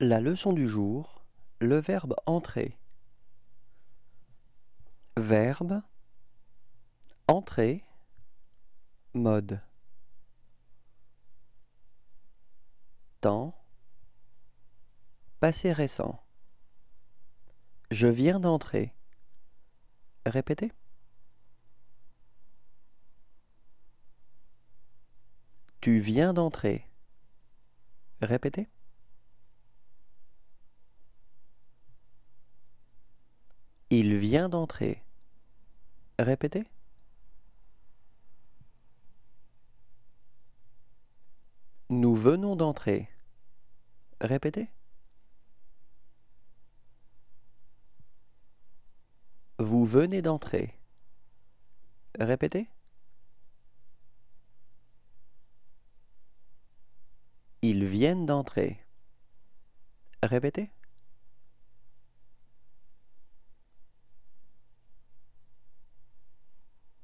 La leçon du jour, le verbe entrer. Verbe entrer mode temps passé récent. Je viens d'entrer. Répétez. Tu viens d'entrer. Répétez. Il vient d'entrer. Répétez. Nous venons d'entrer. Répétez. Vous venez d'entrer. Répétez. Ils viennent d'entrer. Répétez.